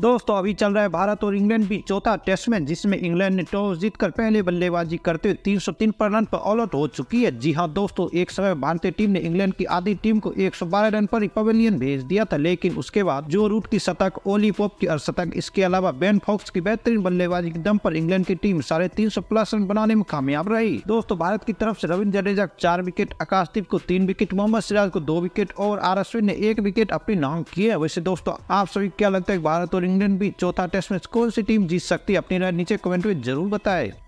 दोस्तों अभी चल रहा है भारत और इंग्लैंड भी चौथा टेस्ट मैच जिसमें इंग्लैंड ने टॉस जीतकर पहले बल्लेबाजी करते हुए 303 पर रन पर ऑल आउट हो चुकी है जी हां दोस्तों एक समय भारतीय टीम ने इंग्लैंड की आधी टीम को 112 रन पर पवेलियन भेज दिया था लेकिन उसके बाद जो रूट की शतक ओली पॉप की अर्धशतक इसके अलावा बेन फॉक्स की बेहतरीन बल्लेबाजी के दम पर इंग्लैंड की टीम साढ़े प्लस रन बनाने में कामयाब रही दोस्तों भारत की तरफ से रविंद्र जडेजा चार विकेट आकाशदीप को तीन विकेट मोहम्मद सिराज को दो विकेट और आर ने एक विकेट अपने नाम किए वैसे दोस्तों आप सभी क्या लगता है भारत और और इंग्लैंड भी चौथा टेस्ट मैच कौन सी टीम जीत सकती है अपनी राय नीचे कमेंट में जरूर बताएं